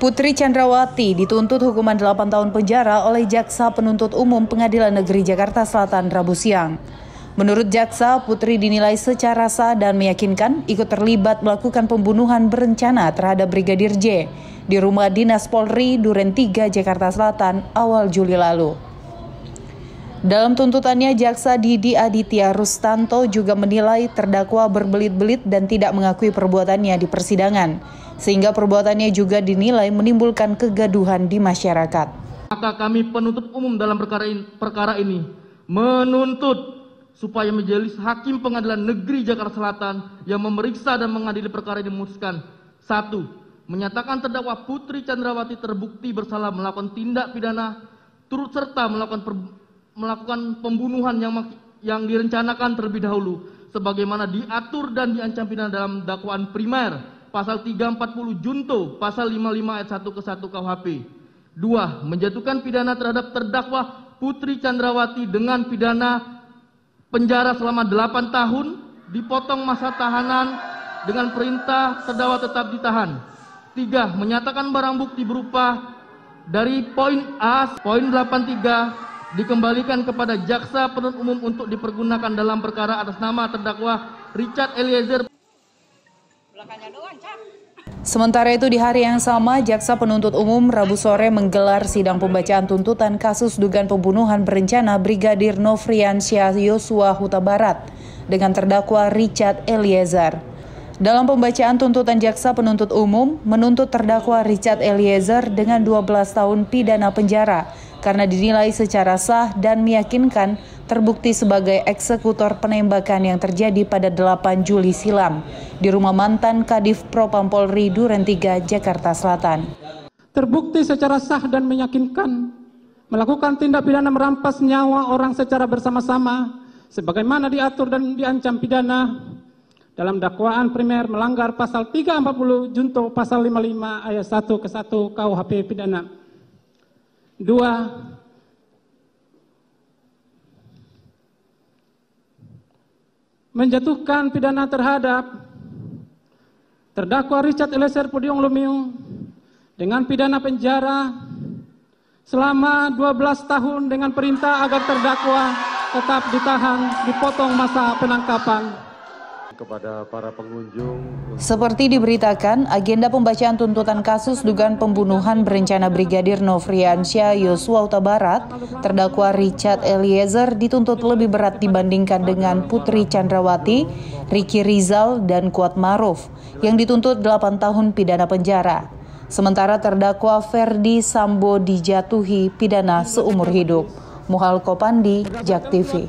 Putri Chandrawati dituntut hukuman 8 tahun penjara oleh Jaksa Penuntut Umum Pengadilan Negeri Jakarta Selatan Rabu siang. Menurut jaksa, Putri dinilai secara sah dan meyakinkan ikut terlibat melakukan pembunuhan berencana terhadap Brigadir J di rumah dinas Polri Duren 3 Jakarta Selatan awal Juli lalu. Dalam tuntutannya, Jaksa Didi Aditya Rustanto juga menilai terdakwa berbelit-belit dan tidak mengakui perbuatannya di persidangan, sehingga perbuatannya juga dinilai menimbulkan kegaduhan di masyarakat. Maka kami penuntut umum dalam perkara ini, perkara ini menuntut supaya majelis hakim pengadilan negeri Jakarta Selatan yang memeriksa dan mengadili perkara ini memutuskan satu menyatakan terdakwa Putri Chandrawati terbukti bersalah melakukan tindak pidana turut serta melakukan per, melakukan pembunuhan yang yang direncanakan terlebih dahulu sebagaimana diatur dan diancam pidana dalam dakwaan primer pasal 340 junto pasal 55 ayat 1 ke 1 KUHP. 2. Menjatuhkan pidana terhadap terdakwa Putri Chandrawati dengan pidana penjara selama 8 tahun dipotong masa tahanan dengan perintah terdakwa tetap ditahan. 3. Menyatakan barang bukti berupa dari poin A, poin 83, dikembalikan kepada jaksa penuntut umum untuk dipergunakan dalam perkara atas nama terdakwa Richard Eliezer. Sementara itu di hari yang sama, Jaksa Penuntut Umum Rabu sore menggelar sidang pembacaan tuntutan kasus dugaan pembunuhan berencana Brigadir Novriansyah Yosua Huta Barat dengan terdakwa Richard Eliezer. Dalam pembacaan tuntutan jaksa penuntut umum menuntut terdakwa Richard Eliezer dengan 12 tahun pidana penjara karena dinilai secara sah dan meyakinkan terbukti sebagai eksekutor penembakan yang terjadi pada 8 Juli silam di rumah mantan Kadif Propam Polri Duren 3, Jakarta Selatan. Terbukti secara sah dan meyakinkan melakukan tindak pidana merampas nyawa orang secara bersama-sama sebagaimana diatur dan diancam pidana dalam dakwaan primer melanggar pasal 340 junto pasal 55 ayat 1 ke 1 KUHP pidana Dua, menjatuhkan pidana terhadap terdakwa Richard Eliezer Pudiong Lumiu dengan pidana penjara selama 12 tahun dengan perintah agar terdakwa tetap ditahan dipotong masa penangkapan kepada para pengunjung. Seperti diberitakan, agenda pembacaan tuntutan kasus dugaan pembunuhan berencana Brigadir Novriansyah Yosua Utabarat, terdakwa Richard Eliezer dituntut lebih berat dibandingkan dengan Putri Chandrawati, Ricky Rizal, dan Kuat Maruf yang dituntut 8 tahun pidana penjara. Sementara terdakwa Ferdi Sambo dijatuhi pidana seumur hidup. Muhal Kopandi, Jak TV.